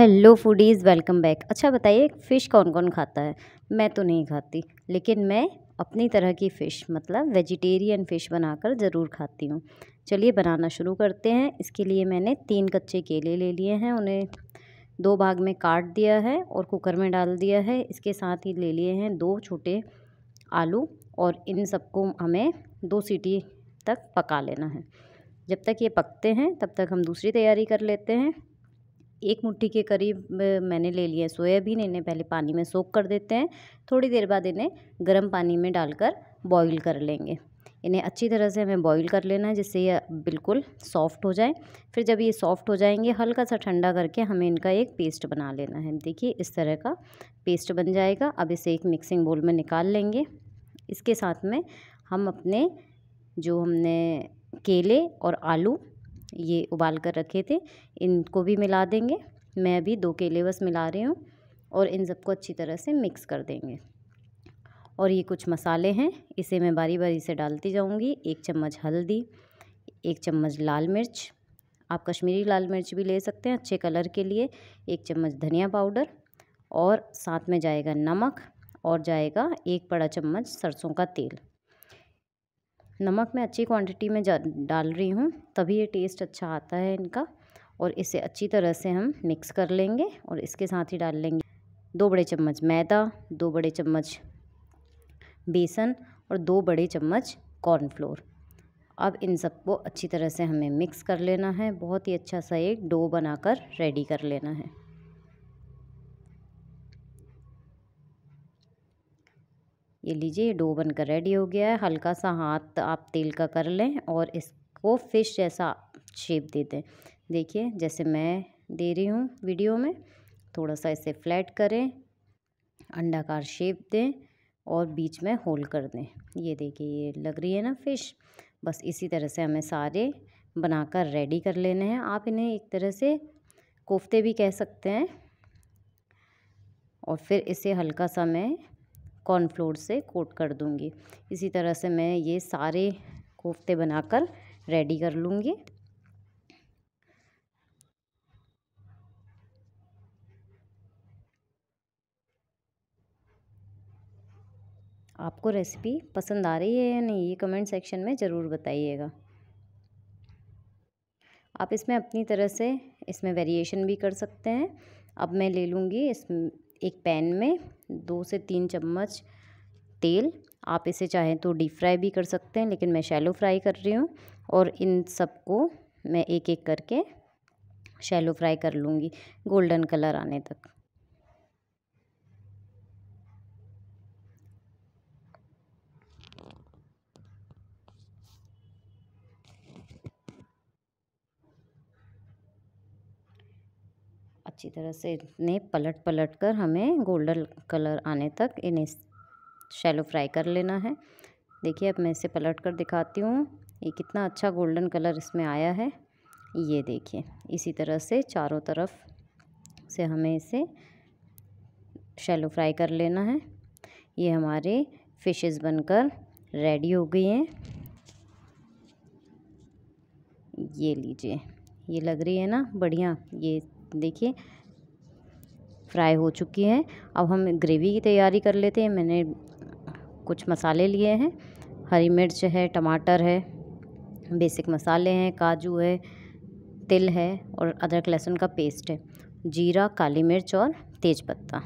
hello foodies welcome back अच्छा बताइए fish कौन कौन खाता है मैं तो नहीं खाती लेकिन मैं अपनी तरह की फ़िश मतलब वेजिटेरियन फ़िश बनाकर ज़रूर खाती हूँ चलिए बनाना शुरू करते हैं इसके लिए मैंने तीन कच्चे केले ले लिए हैं उन्हें दो भाग में काट दिया है और कुकर में डाल दिया है इसके साथ ही ले लिए हैं दो छोटे आलू और इन सबको हमें दो सीटी तक पका लेना है जब तक ये पकते हैं तब तक हम दूसरी तैयारी कर लेते हैं एक मुट्ठी के करीब मैंने ले लिया सोयाबीन इन्हें पहले पानी में सोख कर देते हैं थोड़ी देर बाद इन्हें गर्म पानी में डालकर बॉईल कर लेंगे इन्हें अच्छी तरह से हमें बॉईल कर लेना है जिससे ये बिल्कुल सॉफ़्ट हो जाए फिर जब ये सॉफ़्ट हो जाएंगे हल्का सा ठंडा करके हमें इनका एक पेस्ट बना लेना है देखिए इस तरह का पेस्ट बन जाएगा अब इसे एक मिक्सिंग बोल में निकाल लेंगे इसके साथ में हम अपने जो हमने केले और आलू ये उबाल कर रखे थे इनको भी मिला देंगे मैं अभी दो केले बस मिला रही हूँ और इन सबको अच्छी तरह से मिक्स कर देंगे और ये कुछ मसाले हैं इसे मैं बारी बारी से डालती जाऊँगी एक चम्मच हल्दी एक चम्मच लाल मिर्च आप कश्मीरी लाल मिर्च भी ले सकते हैं अच्छे कलर के लिए एक चम्मच धनिया पाउडर और साथ में जाएगा नमक और जाएगा एक बड़ा चम्मच सरसों का तेल नमक मैं अच्छी क्वांटिटी में डाल रही हूँ तभी ये टेस्ट अच्छा आता है इनका और इसे अच्छी तरह से हम मिक्स कर लेंगे और इसके साथ ही डाल लेंगे दो बड़े चम्मच मैदा दो बड़े चम्मच बेसन और दो बड़े चम्मच कॉर्नफ्लोर अब इन सबको अच्छी तरह से हमें मिक्स कर लेना है बहुत ही अच्छा सा एक डो बनाकर रेडी कर लेना है ये लीजिए ये डो बनकर रेडी हो गया है हल्का सा हाथ आप तेल का कर लें और इसको फिश जैसा शेप दे दें देखिए जैसे मैं दे रही हूँ वीडियो में थोड़ा सा इसे फ्लैट करें अंडाकार शेप दें और बीच में होल कर दें ये देखिए ये लग रही है ना फ़िश बस इसी तरह से हमें सारे बनाकर रेडी कर लेने हैं आप इन्हें एक तरह से कोफ्ते भी कह सकते हैं और फिर इसे हल्का सा मैं कॉर्नफ्लोर से कोट कर दूँगी इसी तरह से मैं ये सारे कोफ्ते बनाकर रेडी कर लूँगी आपको रेसिपी पसंद आ रही है या नहीं ये कमेंट सेक्शन में ज़रूर बताइएगा आप इसमें अपनी तरह से इसमें वेरिएशन भी कर सकते हैं अब मैं ले लूँगी इस एक पैन में दो से तीन चम्मच तेल आप इसे चाहें तो डीप फ्राई भी कर सकते हैं लेकिन मैं शैलो फ्राई कर रही हूँ और इन सबको मैं एक एक करके शैलो फ्राई कर लूँगी गोल्डन कलर आने तक अच्छी तरह से इतने पलट पलट कर हमें गोल्डन कलर आने तक इन्हें शैलो फ्राई कर लेना है देखिए अब मैं इसे पलट कर दिखाती हूँ ये कितना अच्छा गोल्डन कलर इसमें आया है ये देखिए इसी तरह से चारों तरफ से हमें इसे शैलो फ्राई कर लेना है ये हमारे फिशेस बनकर रेडी हो गई हैं ये लीजिए ये लग रही है ना बढ़िया ये देखिए फ्राई हो चुकी है अब हम ग्रेवी की तैयारी कर लेते हैं मैंने कुछ मसाले लिए हैं हरी मिर्च है टमाटर है बेसिक मसाले हैं काजू है तिल है और अदरक लहसुन का पेस्ट है जीरा काली मिर्च और तेज़पत्ता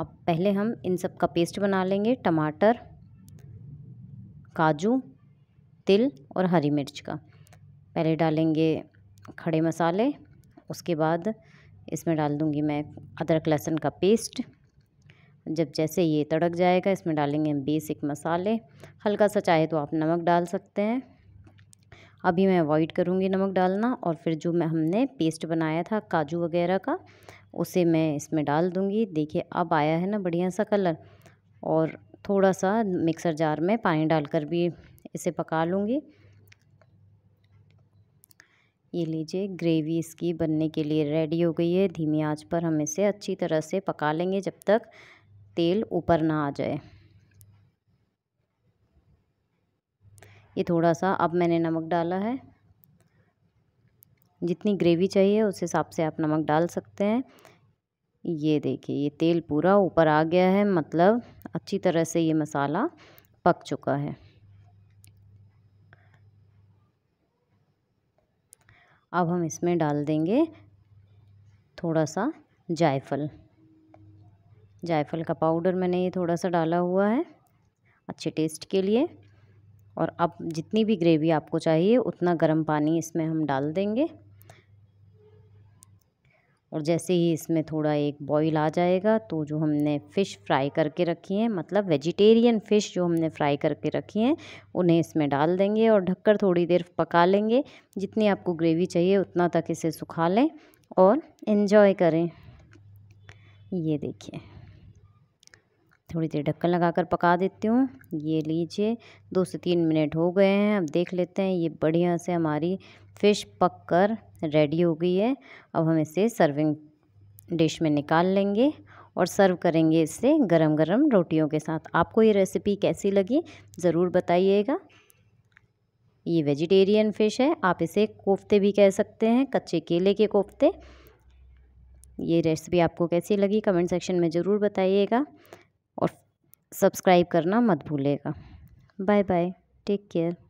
अब पहले हम इन सब का पेस्ट बना लेंगे टमाटर काजू तिल और हरी मिर्च का पहले डालेंगे खड़े मसाले उसके बाद इसमें डाल दूँगी मैं अदरक लहसुन का पेस्ट जब जैसे ये तड़क जाएगा इसमें डालेंगे हम बेसिक मसाले हल्का सा चाहे तो आप नमक डाल सकते हैं अभी मैं अवॉइड करूँगी नमक डालना और फिर जो मैं हमने पेस्ट बनाया था काजू वगैरह का उसे मैं इसमें डाल दूँगी देखिए अब आया है ना बढ़िया सा कलर और थोड़ा सा मिक्सर जार में पानी डालकर भी इसे पका लूँगी ये लीजिए ग्रेवी इसकी बनने के लिए रेडी हो गई है धीमी आंच पर हम इसे अच्छी तरह से पका लेंगे जब तक तेल ऊपर ना आ जाए ये थोड़ा सा अब मैंने नमक डाला है जितनी ग्रेवी चाहिए उस हिसाब से आप नमक डाल सकते हैं ये देखिए ये तेल पूरा ऊपर आ गया है मतलब अच्छी तरह से ये मसाला पक चुका है अब हम इसमें डाल देंगे थोड़ा सा जायफल जायफल का पाउडर मैंने ये थोड़ा सा डाला हुआ है अच्छे टेस्ट के लिए और अब जितनी भी ग्रेवी आपको चाहिए उतना गर्म पानी इसमें हम डाल देंगे और जैसे ही इसमें थोड़ा एक बॉईल आ जाएगा तो जो हमने फ़िश फ्राई करके रखी है मतलब वेजिटेरियन फ़िश जो हमने फ्राई करके रखी हैं उन्हें इसमें डाल देंगे और ढककर थोड़ी देर पका लेंगे जितनी आपको ग्रेवी चाहिए उतना तक इसे सुखा लें और इन्जॉय करें ये देखिए थोड़ी देर ढक्कन लगाकर पका देती हूँ ये लीजिए दो से तीन मिनट हो गए हैं अब देख लेते हैं ये बढ़िया से हमारी फ़िश पककर रेडी हो गई है अब हम इसे सर्विंग डिश में निकाल लेंगे और सर्व करेंगे इससे गरम गरम रोटियों के साथ आपको ये रेसिपी कैसी लगी ज़रूर बताइएगा ये वेजिटेरियन फ़िश है आप इसे कोफ्ते भी कह सकते हैं कच्चे केले के कोफ्ते ये रेसिपी आपको कैसी लगी कमेंट सेक्शन में ज़रूर बताइएगा और सब्सक्राइब करना मत भूलेगा बाय बाय टेक केयर